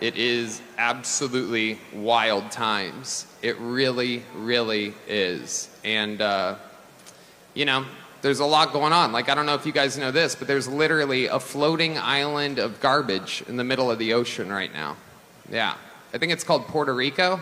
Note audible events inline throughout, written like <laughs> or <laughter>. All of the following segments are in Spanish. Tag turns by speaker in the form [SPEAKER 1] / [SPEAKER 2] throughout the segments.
[SPEAKER 1] It is absolutely wild times. It really, really is. And, uh, you know, there's a lot going on. Like, I don't know if you guys know this, but there's literally a floating island of garbage in the middle of the ocean right now. Yeah. I think it's called Puerto Rico.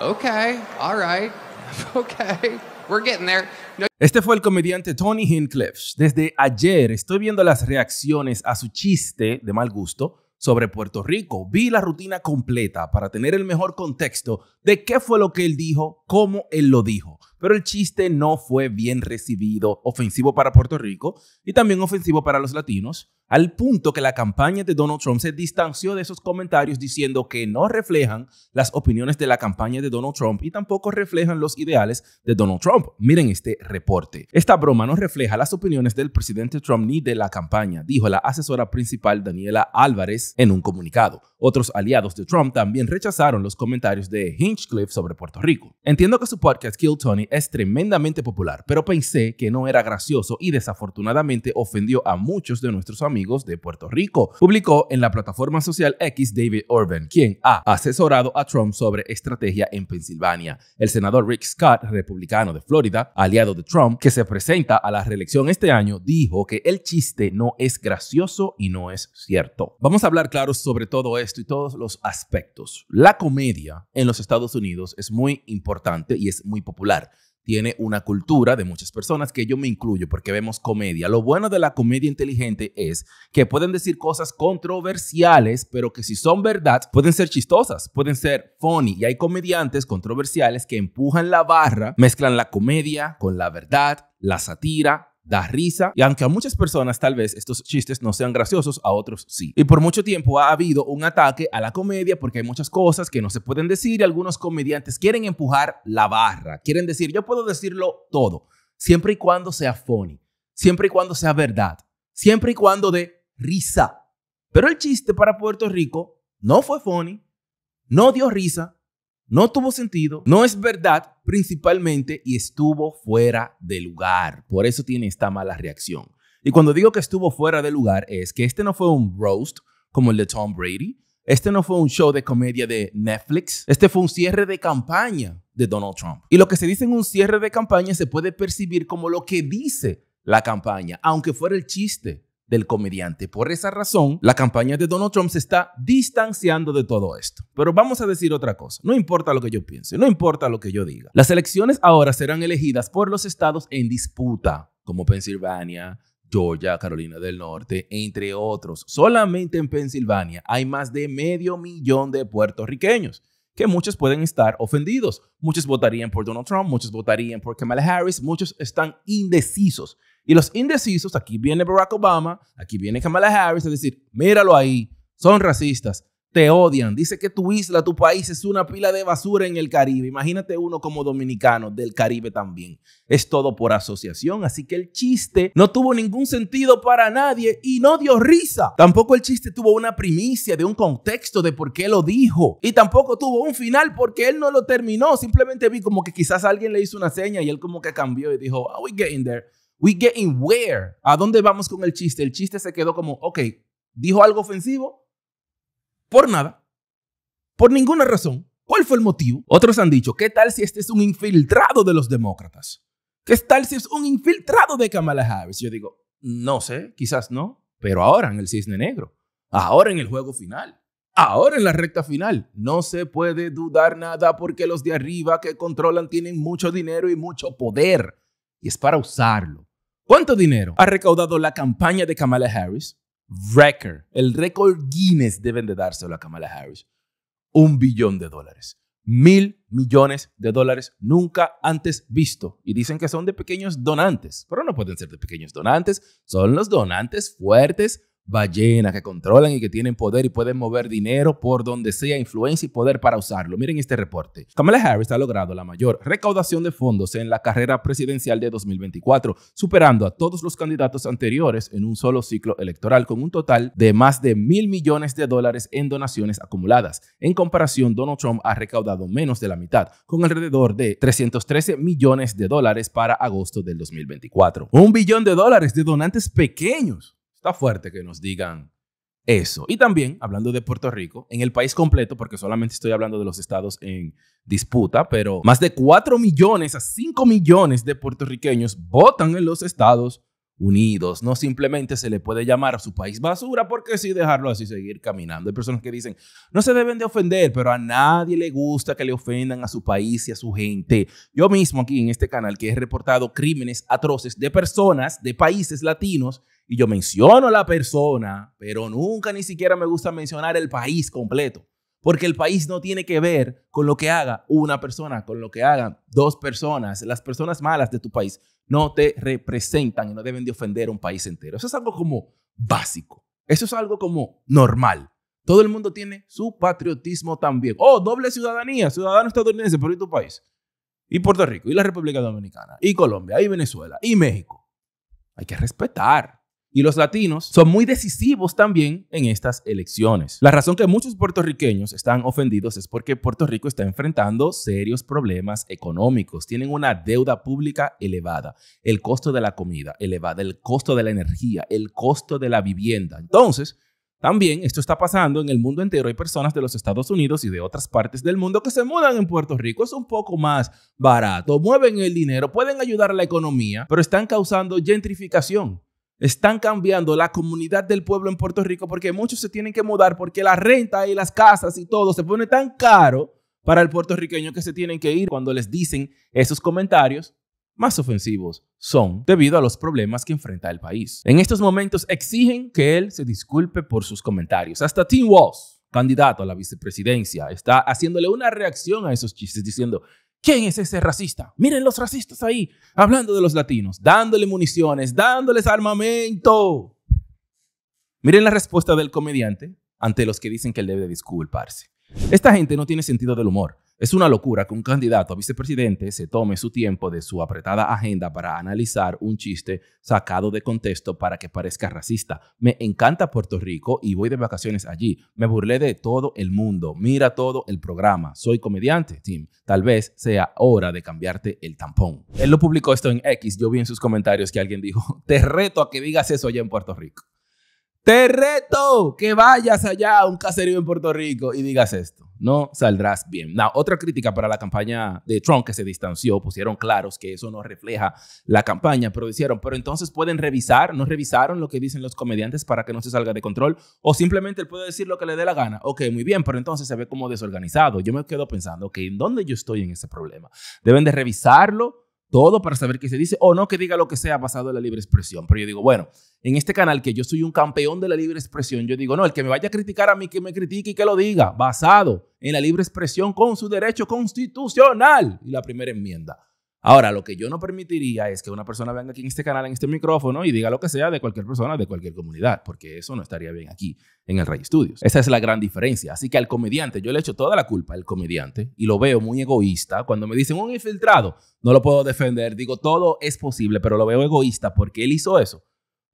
[SPEAKER 1] Okay. All right. <laughs> Okay. We're getting there. No Este fue el comediante Tony Hinchcliffe. Desde ayer estoy viendo las reacciones a su chiste de mal gusto sobre Puerto Rico. Vi la rutina completa para tener el mejor contexto de qué fue lo que él dijo, cómo él lo dijo pero el chiste no fue bien recibido, ofensivo para Puerto Rico y también ofensivo para los latinos, al punto que la campaña de Donald Trump se distanció de esos comentarios diciendo que no reflejan las opiniones de la campaña de Donald Trump y tampoco reflejan los ideales de Donald Trump. Miren este reporte. Esta broma no refleja las opiniones del presidente Trump ni de la campaña, dijo la asesora principal Daniela Álvarez en un comunicado. Otros aliados de Trump también rechazaron los comentarios de Hinchcliffe sobre Puerto Rico. Entiendo que su podcast Kill Tony es tremendamente popular, pero pensé que no era gracioso y desafortunadamente ofendió a muchos de nuestros amigos de Puerto Rico. Publicó en la plataforma social X David Orban, quien ha asesorado a Trump sobre estrategia en Pensilvania. El senador Rick Scott, republicano de Florida, aliado de Trump, que se presenta a la reelección este año, dijo que el chiste no es gracioso y no es cierto. Vamos a hablar claro sobre todo esto y todos los aspectos. La comedia en los Estados Unidos es muy importante y es muy popular tiene una cultura de muchas personas, que yo me incluyo porque vemos comedia. Lo bueno de la comedia inteligente es que pueden decir cosas controversiales, pero que si son verdad, pueden ser chistosas, pueden ser funny. Y hay comediantes controversiales que empujan la barra, mezclan la comedia con la verdad, la sátira, da risa y aunque a muchas personas tal vez estos chistes no sean graciosos, a otros sí. Y por mucho tiempo ha habido un ataque a la comedia porque hay muchas cosas que no se pueden decir y algunos comediantes quieren empujar la barra, quieren decir yo puedo decirlo todo, siempre y cuando sea funny, siempre y cuando sea verdad, siempre y cuando de risa. Pero el chiste para Puerto Rico no fue funny, no dio risa no tuvo sentido, no es verdad principalmente y estuvo fuera de lugar. Por eso tiene esta mala reacción. Y cuando digo que estuvo fuera de lugar es que este no fue un roast como el de Tom Brady, este no fue un show de comedia de Netflix, este fue un cierre de campaña de Donald Trump. Y lo que se dice en un cierre de campaña se puede percibir como lo que dice la campaña, aunque fuera el chiste del comediante. Por esa razón, la campaña de Donald Trump se está distanciando de todo esto. Pero vamos a decir otra cosa, no importa lo que yo piense, no importa lo que yo diga. Las elecciones ahora serán elegidas por los estados en disputa, como Pensilvania, Georgia, Carolina del Norte, entre otros. Solamente en Pensilvania hay más de medio millón de puertorriqueños que muchos pueden estar ofendidos. Muchos votarían por Donald Trump, muchos votarían por Kamala Harris, muchos están indecisos. Y los indecisos, aquí viene Barack Obama, aquí viene Kamala Harris Es decir, míralo ahí, son racistas, te odian. Dice que tu isla, tu país es una pila de basura en el Caribe. Imagínate uno como dominicano del Caribe también. Es todo por asociación, así que el chiste no tuvo ningún sentido para nadie y no dio risa. Tampoco el chiste tuvo una primicia de un contexto de por qué lo dijo. Y tampoco tuvo un final porque él no lo terminó. Simplemente vi como que quizás alguien le hizo una seña y él como que cambió y dijo, are ah, we getting there? We getting where? ¿A dónde vamos con el chiste? El chiste se quedó como, ok, dijo algo ofensivo, por nada, por ninguna razón. ¿Cuál fue el motivo? Otros han dicho, ¿qué tal si este es un infiltrado de los demócratas? ¿Qué tal si es un infiltrado de Kamala Harris? Yo digo, no sé, quizás no, pero ahora en el cisne negro, ahora en el juego final, ahora en la recta final, no se puede dudar nada porque los de arriba que controlan tienen mucho dinero y mucho poder y es para usarlo. ¿Cuánto dinero ha recaudado la campaña de Kamala Harris? record, el récord Guinness deben de dárselo a Kamala Harris. Un billón de dólares. Mil millones de dólares nunca antes visto. Y dicen que son de pequeños donantes, pero no pueden ser de pequeños donantes. Son los donantes fuertes ballena que controlan y que tienen poder y pueden mover dinero por donde sea, influencia y poder para usarlo. Miren este reporte. Kamala Harris ha logrado la mayor recaudación de fondos en la carrera presidencial de 2024, superando a todos los candidatos anteriores en un solo ciclo electoral con un total de más de mil millones de dólares en donaciones acumuladas. En comparación, Donald Trump ha recaudado menos de la mitad, con alrededor de 313 millones de dólares para agosto del 2024. Un billón de dólares de donantes pequeños Está fuerte que nos digan eso. Y también, hablando de Puerto Rico, en el país completo, porque solamente estoy hablando de los estados en disputa, pero más de 4 millones a 5 millones de puertorriqueños votan en los Estados Unidos. No simplemente se le puede llamar a su país basura, porque sí dejarlo así seguir caminando. Hay personas que dicen, no se deben de ofender, pero a nadie le gusta que le ofendan a su país y a su gente. Yo mismo aquí en este canal que he reportado crímenes atroces de personas, de países latinos, y yo menciono la persona, pero nunca ni siquiera me gusta mencionar el país completo, porque el país no tiene que ver con lo que haga una persona, con lo que hagan dos personas. Las personas malas de tu país no te representan y no deben de ofender a un país entero. Eso es algo como básico, eso es algo como normal. Todo el mundo tiene su patriotismo también. Oh, doble ciudadanía, ciudadano estadounidense, pero ¿y tu país? Y Puerto Rico, y la República Dominicana, y Colombia, y Venezuela, y México. Hay que respetar y los latinos son muy decisivos también en estas elecciones. La razón que muchos puertorriqueños están ofendidos es porque Puerto Rico está enfrentando serios problemas económicos. Tienen una deuda pública elevada, el costo de la comida elevada, el costo de la energía, el costo de la vivienda. Entonces, también esto está pasando en el mundo entero. Hay personas de los Estados Unidos y de otras partes del mundo que se mudan en Puerto Rico. Es un poco más barato, mueven el dinero, pueden ayudar a la economía, pero están causando gentrificación están cambiando la comunidad del pueblo en Puerto Rico porque muchos se tienen que mudar porque la renta y las casas y todo se pone tan caro para el puertorriqueño que se tienen que ir cuando les dicen esos comentarios más ofensivos son debido a los problemas que enfrenta el país. En estos momentos exigen que él se disculpe por sus comentarios. Hasta Tim Walsh, candidato a la vicepresidencia, está haciéndole una reacción a esos chistes diciendo, ¿Quién es ese racista? Miren los racistas ahí, hablando de los latinos, dándole municiones, dándoles armamento. Miren la respuesta del comediante ante los que dicen que él debe disculparse. Esta gente no tiene sentido del humor. Es una locura que un candidato a vicepresidente se tome su tiempo de su apretada agenda para analizar un chiste sacado de contexto para que parezca racista. Me encanta Puerto Rico y voy de vacaciones allí. Me burlé de todo el mundo. Mira todo el programa. Soy comediante, Tim. Tal vez sea hora de cambiarte el tampón. Él lo publicó esto en X. Yo vi en sus comentarios que alguien dijo, te reto a que digas eso allá en Puerto Rico. Te reto que vayas allá a un caserío en Puerto Rico y digas esto. No saldrás bien. otra crítica para la campaña de Trump que se distanció, pusieron claros que eso no refleja la campaña, pero dijeron. pero entonces pueden revisar, no revisaron lo que dicen los comediantes para que no se salga de control, o simplemente él puede decir lo que le dé la gana. Ok, muy bien, pero entonces se ve como desorganizado. Yo me quedo pensando, ok, ¿en dónde yo estoy en ese problema? Deben de revisarlo todo para saber qué se dice o no que diga lo que sea basado en la libre expresión. Pero yo digo, bueno, en este canal que yo soy un campeón de la libre expresión, yo digo, no, el que me vaya a criticar a mí, que me critique y que lo diga, basado en la libre expresión con su derecho constitucional y la primera enmienda. Ahora, lo que yo no permitiría es que una persona venga aquí en este canal, en este micrófono, y diga lo que sea de cualquier persona, de cualquier comunidad, porque eso no estaría bien aquí en el Ray Studios. Esa es la gran diferencia. Así que al comediante, yo le echo toda la culpa al comediante y lo veo muy egoísta. Cuando me dicen un infiltrado, no lo puedo defender. Digo, todo es posible, pero lo veo egoísta porque él hizo eso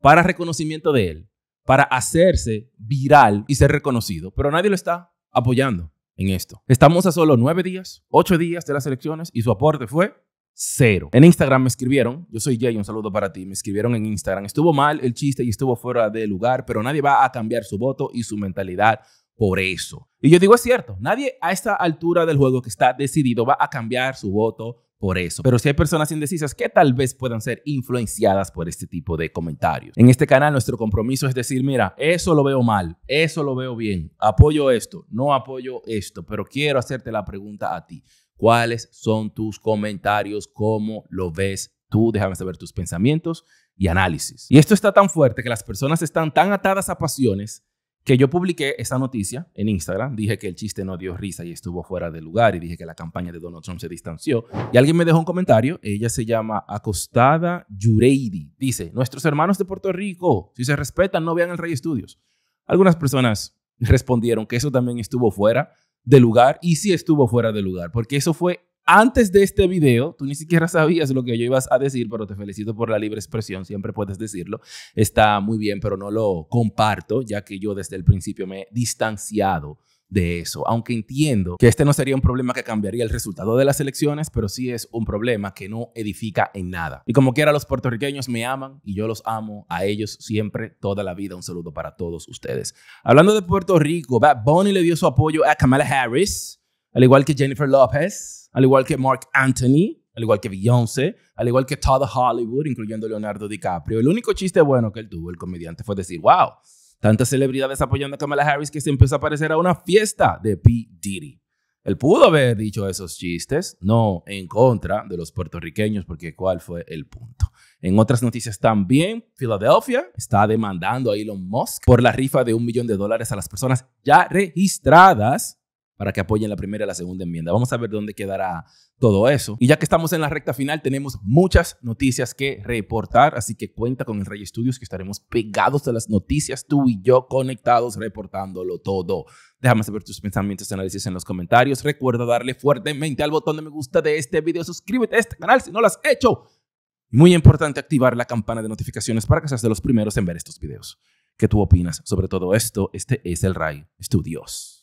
[SPEAKER 1] para reconocimiento de él, para hacerse viral y ser reconocido, pero nadie lo está apoyando en esto. Estamos a solo nueve días, ocho días de las elecciones y su aporte fue cero. En Instagram me escribieron, yo soy Jay, un saludo para ti, me escribieron en Instagram, estuvo mal el chiste y estuvo fuera de lugar, pero nadie va a cambiar su voto y su mentalidad por eso. Y yo digo, es cierto, nadie a esta altura del juego que está decidido va a cambiar su voto por eso. Pero si hay personas indecisas que tal vez puedan ser influenciadas por este tipo de comentarios. En este canal nuestro compromiso es decir, mira, eso lo veo mal, eso lo veo bien, apoyo esto, no apoyo esto, pero quiero hacerte la pregunta a ti cuáles son tus comentarios, cómo lo ves tú, déjame saber tus pensamientos y análisis. Y esto está tan fuerte que las personas están tan atadas a pasiones que yo publiqué esa noticia en Instagram, dije que el chiste no dio risa y estuvo fuera de lugar y dije que la campaña de Donald Trump se distanció. Y alguien me dejó un comentario, ella se llama Acostada Yureidi, dice, nuestros hermanos de Puerto Rico, si se respetan, no vean el Rey Estudios. Algunas personas respondieron que eso también estuvo fuera de lugar y si estuvo fuera de lugar, porque eso fue antes de este video, tú ni siquiera sabías lo que yo ibas a decir, pero te felicito por la libre expresión, siempre puedes decirlo. Está muy bien, pero no lo comparto, ya que yo desde el principio me he distanciado de eso, aunque entiendo que este no sería un problema que cambiaría el resultado de las elecciones, pero sí es un problema que no edifica en nada. Y como quiera, los puertorriqueños me aman y yo los amo a ellos siempre, toda la vida. Un saludo para todos ustedes. Hablando de Puerto Rico, Bad Bunny le dio su apoyo a Kamala Harris, al igual que Jennifer Lopez, al igual que Mark Anthony, al igual que Beyoncé, al igual que toda Hollywood, incluyendo Leonardo DiCaprio. El único chiste bueno que él tuvo, el comediante, fue decir, wow, Tantas celebridades apoyando a Kamala Harris que se empezó a parecer a una fiesta de P. Diddy. Él pudo haber dicho esos chistes, no en contra de los puertorriqueños, porque cuál fue el punto. En otras noticias también, Filadelfia está demandando a Elon Musk por la rifa de un millón de dólares a las personas ya registradas para que apoyen la primera y la segunda enmienda. Vamos a ver dónde quedará todo eso. Y ya que estamos en la recta final, tenemos muchas noticias que reportar, así que cuenta con el Ray Estudios que estaremos pegados a las noticias, tú y yo conectados reportándolo todo. Déjame saber tus pensamientos y análisis en los comentarios. Recuerda darle fuertemente al botón de me gusta de este video. Suscríbete a este canal si no lo has hecho. Muy importante activar la campana de notificaciones para que seas de los primeros en ver estos videos. ¿Qué tú opinas sobre todo esto? Este es el Ray Studios.